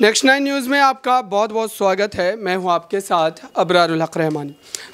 Next nine news में आपका बहुत बहुत स्वागत है मैं हूं आपके साथ अबरारुल हक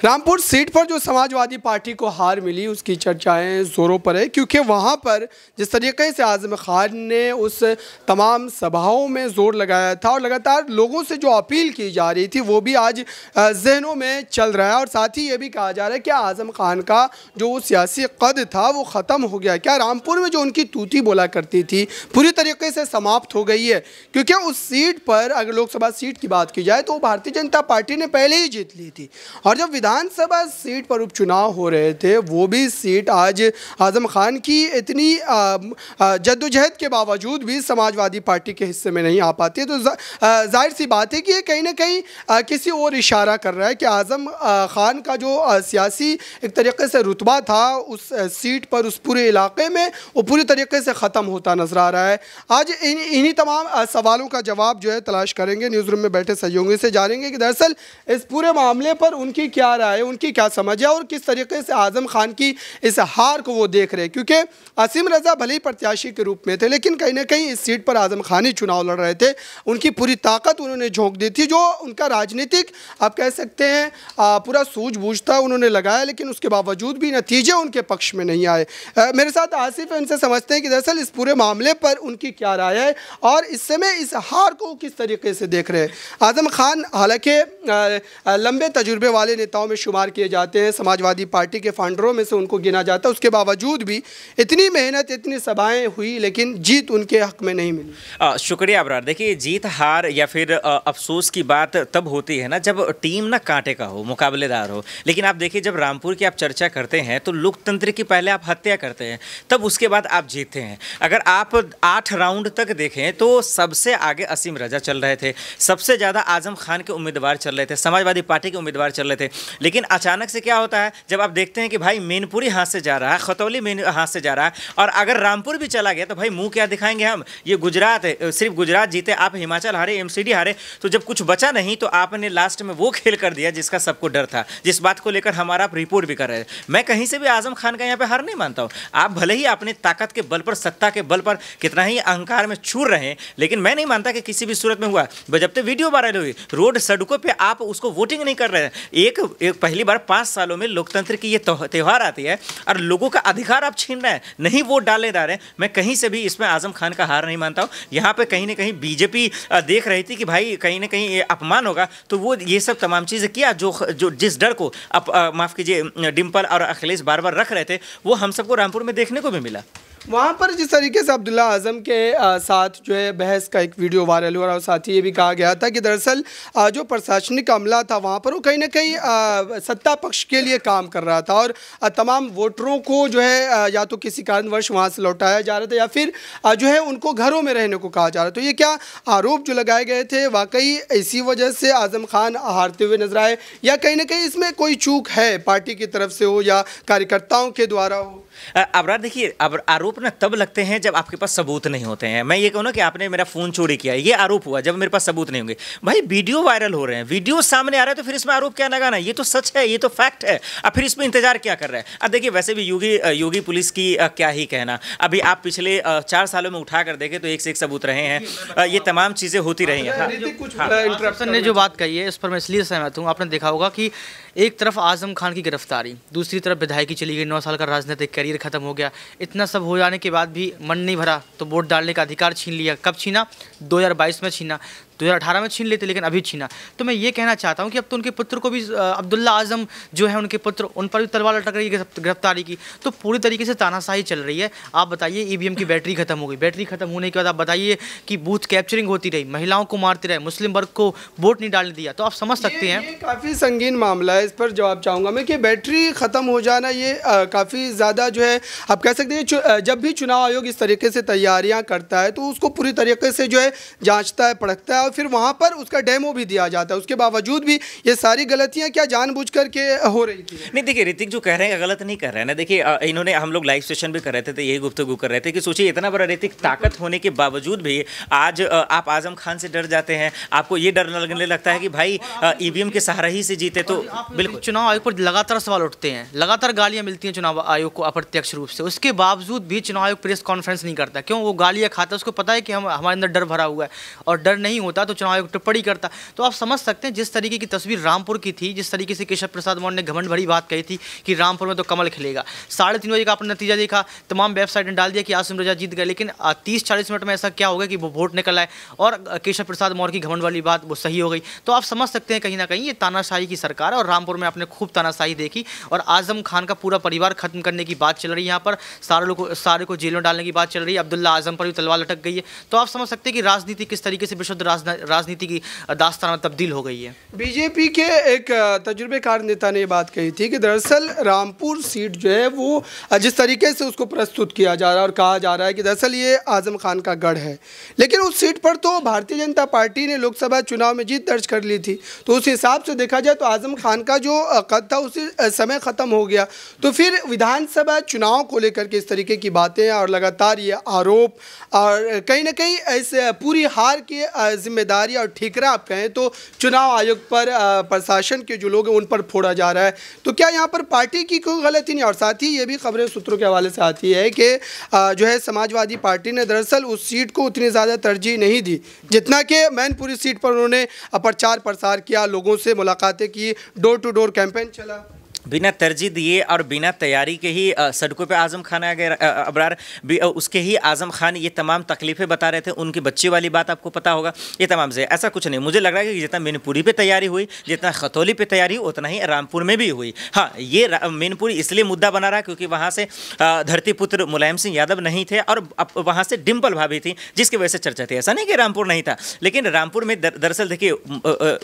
रामपुर सीट पर जो समाजवादी पार्टी को हार मिली उसकी चर्चाएं ज़ोरों पर है क्योंकि वहां पर जिस तरीके से आज़म खान ने उस तमाम सभाओं में ज़ोर लगाया था और लगातार लोगों से जो अपील की जा रही थी वो भी आज जहनों में चल रहा है और साथ ही ये भी कहा जा रहा है कि आज़म खान का जो सियासी कद था वो ख़त्म हो गया क्या रामपुर में जो उनकी तूती बोला करती थी पूरी तरीके से समाप्त हो गई है क्योंकि उस सीट सीट पर अगर लोकसभा सीट की बात की जाए तो भारतीय जनता पार्टी ने पहले ही जीत ली थी और जब विधानसभा सीट पर उपचुनाव हो रहे थे वो भी सीट आज आज़म खान की इतनी जद्दोजहद के बावजूद भी समाजवादी पार्टी के हिस्से में नहीं आ पाती है तो जाहिर सी बात है कि ये कहीं ना कहीं किसी और इशारा कर रहा है कि आज़म खान का जो सियासी एक तरीके से रुतबा था उस सीट पर उस पूरे इलाके में वो पूरी तरीके से ख़त्म होता नज़र आ रहा है आज इन्हीं तमाम सवालों का जवाब जो है तलाश करेंगे न्यूज़ रूम में बैठे सहयोगी से जानेंगे कि दरअसल इस पूरे मामले पर उनकी क्या राय उनकी क्या समझ है और किस तरीके से आज़म खान की इस हार को वो देख रहे हैं क्योंकि असीम रजा भले ही प्रत्याशी के रूप में थे लेकिन कहीं ना कहीं इस सीट पर आज़म खान ही चुनाव लड़ रहे थे उनकी पूरी ताकत उन्होंने झोंक दी थी जो उनका राजनीतिक आप कह सकते हैं पूरा सूझबूझ था उन्होंने लगाया लेकिन उसके बावजूद भी नतीजे उनके पक्ष में नहीं आए मेरे साथ आसिफ है उनसे समझते हैं कि दरअसल इस पूरे मामले पर उनकी क्या राय है और इस समय इस हार को किस तरीके से देख रहे हैं आज़म खान हालांकि लंबे तजुर्बे वाले नेताओं में शुमार किए जाते हैं समाजवादी पार्टी के फाउंडरों में से उनको गिना जाता है उसके बावजूद भी इतनी मेहनत इतनी सभाएँ हुई लेकिन जीत उनके हक में नहीं मिली आ, शुक्रिया अबरार देखिए जीत हार या फिर अफसोस की बात तब होती है ना जब टीम ना कांटे का हो मुकाबलेदार हो लेकिन आप देखिए जब रामपुर की आप चर्चा करते हैं तो लोकतंत्र की पहले आप हत्या करते हैं तब उसके बाद आप जीतते हैं अगर आप आठ राउंड तक देखें तो सबसे आगे असीम रजा चल रहे थे सबसे ज़्यादा आजम खान के उम्मीदवार चल रहे थे समाजवादी पार्टी के उम्मीदवार चल रहे थे लेकिन अचानक से क्या होता है जब आप देखते हैं कि भाई मैनपुरी हाथ से जा रहा है खतौली मेन हाथ से जा रहा है और अगर रामपुर भी चला गया तो भाई मुँह क्या दिखाएंगे हम ये गुजरात सिर्फ गुजरात जीते आप हिमाचल हारे एम हारे तो जब कुछ बचा नहीं तो आपने लास्ट में वो खेल कर दिया जिसका सबको डर था जिस बात को लेकर हमारा आप रिपोर्ट भी कर रहे हैं मैं कहीं से भी आजम खान का यहाँ पर हार नहीं मानता हूँ आप भले ही अपने ताकत के बल पर सत्ता के बल पर कितना ही अहंकार में छूर रहे हैं लेकिन मैं नहीं मानता कि किसी भी भी सूरत में हुआ तक वीडियो वायरल हुई रोड सड़कों पर आप उसको वोटिंग नहीं कर रहे हैं एक, एक पहली बार पाँच सालों में लोकतंत्र की ये त्यौहार आती है और लोगों का अधिकार आप छीन रहे हैं नहीं वोट डालने जा रहे हैं मैं कहीं से भी इसमें आजम खान का हार नहीं मानता हूँ यहाँ पर कहीं ना कहीं बीजेपी देख रही थी कि भाई कहीं ना कहीं अपमान होगा तो वो ये सब तमाम चीज़ें किया जो जो जिस डर को माफ़ कीजिए डिम्पल और अखिलेश बार बार रख रहे थे वो हम सबको रामपुर में देखने को भी मिला वहाँ पर जिस तरीके से अब्दुल्ला आज़म के साथ जो है बहस का एक वीडियो वायरल हो रहा और साथ ही ये भी कहा गया था कि दरअसल जो प्रशासनिक अमला था वहाँ पर वो कहीं ना कहीं सत्ता पक्ष के लिए काम कर रहा था और तमाम वोटरों को जो है या तो किसी कारणवश वहाँ से लौटाया जा रहा था या फिर जो है उनको घरों में रहने को कहा जा रहा था तो ये क्या आरोप जो लगाए गए थे वाकई इसी वजह से आज़म खान हारते हुए नजर आए या कहीं ना कहीं इसमें कोई चूक है पार्टी की तरफ से हो या कार्यकर्ताओं के द्वारा हो अब देखिए अब आरोप आरोप ना तब लगते हैं जब आपके पास सबूत नहीं होते हैं मैं ये कहूँ ना कि आपने मेरा फ़ोन चोरी किया ये आरोप हुआ जब मेरे पास सबूत नहीं होंगे भाई वीडियो वायरल हो रहे हैं वीडियो सामने आ रहा है तो फिर इसमें आरोप क्या लगाना ये तो सच है ये तो फैक्ट है अब फिर इसमें इंतजार क्या कर रहे हैं अब देखिए वैसे भी योगी योगी पुलिस की क्या ही कहना अभी आप पिछले चार सालों में उठा कर देखें तो एक से एक सबूत रहे हैं ये तमाम चीज़ें होती रही हैं इंटरप्शन हाँ। हाँ। ने जो बात कही है इस पर मैं इसलिए सहमत हूँ आपने देखा होगा कि एक तरफ आजम खान की गिरफ्तारी दूसरी तरफ विधायकी चली गई नौ साल का राजनीतिक करियर खत्म हो गया इतना सब हो लगाने के बाद भी मन नहीं भरा तो वोट डालने का अधिकार छीन लिया कब छीना 2022 में छीना दो में छीन लेते लेकिन अभी छीना तो मैं ये कहना चाहता हूँ कि अब तो उनके पुत्र को भी अब्दुल्ला आजम जो है उनके पुत्र उन पर भी तलवार लटक रही है गिरफ्तारी की तो पूरी तरीके से तानाशाही चल रही है आप बताइए ई e की बैटरी खत्म हो गई बैटरी खत्म होने के बाद आप बताइए कि बूथ कैप्चरिंग होती रही महिलाओं को मारते रहे मुस्लिम वर्ग को वोट नहीं डालने दिया तो आप समझ सकते हैं काफ़ी संगीन मामला है इस पर जवाब चाहूँगा मैं कि बैटरी ख़त्म हो जाना ये काफ़ी ज़्यादा जो है आप कह सकते हैं जब भी चुनाव आयोग इस तरीके से तैयारियाँ करता है तो उसको पूरी तरीके से जो है जाँचता है पड़कता है फिर वहाँ पर उसका डेमो भी दिया जाता है उसके बावजूद भी ये सारी गलतियाँ क्या जानबूझ करके हो रही थी नहीं देखिए ऋतिक जो कह रहे हैं गलत नहीं कर रहे हैं ना देखिए इन्होंने हम लोग लाइव सेशन भी कर रहे थे तो यही गुप्त कर रहे थे कि सोचिए इतना बड़ा ऋतिक ताकत होने के बावजूद भी आज आप आजम खान से डर जाते हैं आपको ये डर लगने लगता है कि भाई ईवीएम e के सहारा ही से जीते तो बिल्कुल चुनाव आयोग पर लगातार सवाल उठते हैं लगातार गालियाँ मिलती हैं चुनाव आयोग को अप्रत्यक्ष रूप से उसके बावजूद भी चुनाव आयोग प्रेस कॉन्फ्रेंस नहीं करता क्यों वो गालियाँ खाता है उसको पता है कि हम हमारे अंदर डर भरा हुआ है और डर नहीं होता होता तो चुनाव आयोग टिप्पणी करता तो आप समझ सकते हैं जिस तरीके की तस्वीर रामपुर की थी जिस तरीके से केशव प्रसाद मौर्य ने घमंड भरी बात कही थी कि रामपुर में तो कमल खिलेगा साढ़े तीन बजे का आपने नतीजा देखा तमाम वेबसाइट ने डाल दिया कि आसिम रजा जीत गए लेकिन तीस चालीस मिनट में ऐसा क्या होगा कि वो वोट निकल आए और केशव प्रसाद मौर्य की घमंड वाली बात वो सही हो गई तो आप समझ सकते हैं कहीं ना कहीं ये तानाशाही की सरकार और रामपुर में आपने खूब तानाशाही देखी और आजम खान का पूरा परिवार खत्म करने की बात चल रही है यहाँ पर सारे लोग सारे को जेल में डालने की बात चल रही है अब्दुल्ला आजम पर भी तलवार लटक गई है तो आप समझ सकते हैं कि राजनीति किस तरीके से विशुद्ध राज राजनीति की दास्तान में तब्दील हो गई है बीजेपी के एक तजुर्बेकार नेता ने ये बात कही थी कि दरअसल रामपुर सीट जो है वो जिस तरीके से उसको प्रस्तुत किया जा रहा है और कहा जा रहा है कि दरअसल ये आजम खान का गढ़ है लेकिन उस सीट पर तो भारतीय जनता पार्टी ने लोकसभा चुनाव में जीत दर्ज कर ली थी तो उस हिसाब से देखा जाए तो आजम खान का जो कद था उसी समय ख़त्म हो गया तो फिर विधानसभा चुनाव को लेकर के इस तरीके की बातें और लगातार ये आरोप और कहीं ना कहीं ऐसे पूरी हार के जिम्मेदारी और ठीकरा आप कहें तो चुनाव आयोग पर प्रशासन के जो लोग हैं उन पर फोड़ा जा रहा है तो क्या यहाँ पर पार्टी की कोई गलती नहीं और साथ ही ये भी खबरें सूत्रों के हवाले से आती है कि जो है समाजवादी पार्टी ने दरअसल उस सीट को उतनी ज़्यादा तरजीह नहीं दी जितना कि मैनपुरी सीट पर उन्होंने प्रचार प्रसार किया लोगों से मुलाकातें की डोर टू डोर कैंपेन चला बिना तरजीह दिए और बिना तैयारी के ही सड़कों पे आज़म खान आ गए अबरार उसके ही आज़म खान ये तमाम तकलीफ़ें बता रहे थे उनके बच्चे वाली बात आपको पता होगा ये तमाम से ऐसा कुछ नहीं मुझे लग रहा है कि जितना मीनपुरी पे तैयारी हुई जितना खतौली पे तैयारी हुई उतना ही रामपुर में भी हुई हाँ ये मीनपुरी इसलिए मुद्दा बना रहा क्योंकि वहाँ से धरतीपुत्र मुलायम सिंह यादव नहीं थे और वहाँ से डिम्पल भाभी थी जिसकी वजह से चर्चा थी ऐसा नहीं कि रामपुर नहीं था लेकिन रामपुर में दरअसल देखिए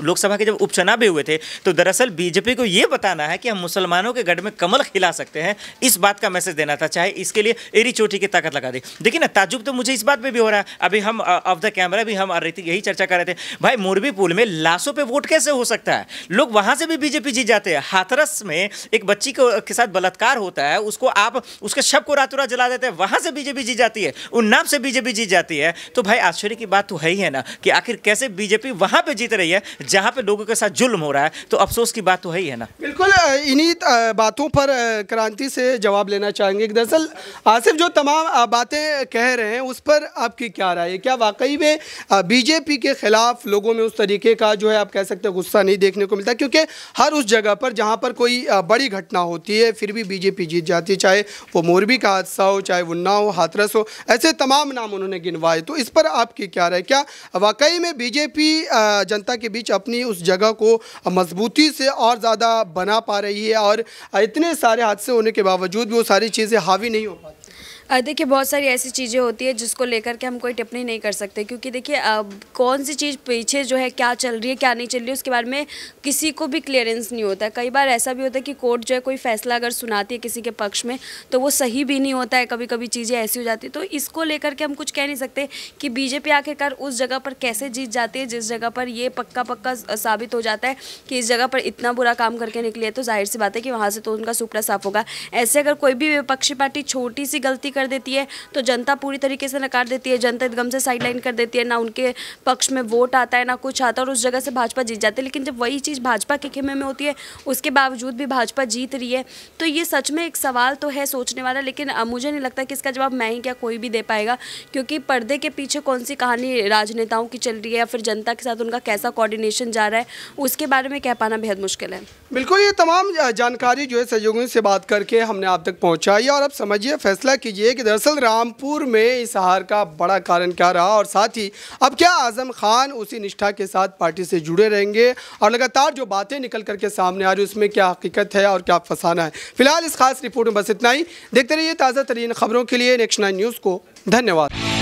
लोकसभा के जब उपचुनाव भी हुए थे तो दरअसल बीजेपी को ये बताना है कि हम मुसलमानों के गढ़ में कमल खिला सकते हैं इस बात का मैसेज देना था चाहे इसके लिए एरी चोटी की ताकत लगा दे देखिए ना ताजुब तो मुझे इस बात में भी हो रहा है अभी हम ऑफ द कैमरा भी हम ऋतिक यही चर्चा कर रहे थे भाई मोरबी पुल में लाशों पर वोट कैसे हो सकता है लोग वहाँ से भी बीजेपी जीत जाते हैं हाथरस में एक बच्ची के साथ बलात्कार होता है उसको आप उसके शब को रातुरा जला देते हैं वहाँ से बीजेपी जीत जाती है उन्नाव से बीजेपी जीत जाती है तो भाई आश्चर्य की बात तो है ही है ना कि आखिर कैसे बीजेपी वहाँ पर जीत रही है जहाँ पर लोगों के साथ जुल्म हो रहा है तो अफसोस की बात तो है ही है ना बिल्कुल इन्हीं बातों पर क्रांति से जवाब लेना चाहेंगे दरअसल आसिफ जो तमाम बातें कह रहे हैं उस पर आपकी क्या राय है क्या वाकई में बीजेपी के ख़िलाफ़ लोगों में उस तरीके का जो है आप कह सकते हैं गुस्सा नहीं देखने को मिलता क्योंकि हर उस जगह पर जहाँ पर कोई बड़ी घटना होती है फिर भी बीजेपी जीत जाती है चाहे वो मोरबी का हादसा हो चाहे वन्ना हो हाथरस हो ऐसे तमाम नाम उन्होंने गिनवाए तो इस पर आपकी क्या राय क्या वाकई में बीजेपी जनता के बीच अपनी उस जगह को मजबूती से और ज़्यादा बना पा रही है है और इतने सारे हादसे होने के बावजूद भी वो सारी चीज़ें हावी नहीं हो पाती देखिए बहुत सारी ऐसी चीज़ें होती है जिसको लेकर के हम कोई टिप्पणी नहीं कर सकते क्योंकि देखिए कौन सी चीज़ पीछे जो है क्या चल रही है क्या नहीं चल रही है उसके बारे में किसी को भी क्लियरेंस नहीं होता है कई बार ऐसा भी होता है कि कोर्ट जो है कोई फैसला अगर सुनाती है किसी के पक्ष में तो वो सही भी नहीं होता है कभी कभी चीज़ें ऐसी हो जाती तो इसको लेकर के हम कुछ कह नहीं सकते कि बीजेपी आखिरकार उस जगह पर कैसे जीत जाती है जिस जगह पर ये पक्का पक्का साबित हो जाता है कि इस जगह पर इतना बुरा काम करके निकली है तो जाहिर सी बात है कि वहाँ से तो उनका सुपड़ा साफ होगा ऐसे अगर कोई भी विपक्षी पार्टी छोटी सी गलती कर कर देती है तो जनता पूरी तरीके से नकार देती है जनता एकदम से साइडलाइन कर देती है ना उनके पक्ष में वोट आता है ना कुछ आता है और उस जगह से भाजपा जीत जाती है लेकिन जब वही चीज़ भाजपा के खेमे में होती है उसके बावजूद भी भाजपा जीत रही है तो ये सच में एक सवाल तो है सोचने वाला लेकिन मुझे नहीं लगता कि इसका जवाब मैं ही क्या कोई भी दे पाएगा क्योंकि पर्दे के पीछे कौन सी कहानी राजनेताओं की चल रही है या फिर जनता के साथ उनका कैसा कोऑर्डिनेशन जा रहा है उसके बारे में कह पाना बेहद मुश्किल है बिल्कुल ये तमाम जानकारी जो है सहयोगियों से बात करके हमने आप तक पहुँचाई और अब समझिए फैसला कीजिए बताइए कि दरअसल रामपुर में इस हार का बड़ा कारण क्या रहा और साथ ही अब क्या आजम खान उसी निष्ठा के साथ पार्टी से जुड़े रहेंगे और लगातार जो बातें निकल करके सामने आ रही उसमें क्या हकीकत है और क्या फसाना है फिलहाल इस खास रिपोर्ट में बस इतना ही देखते रहिए ताज़ा तरीन खबरों के लिए नेक्स्ट नाइन न्यूज़ को धन्यवाद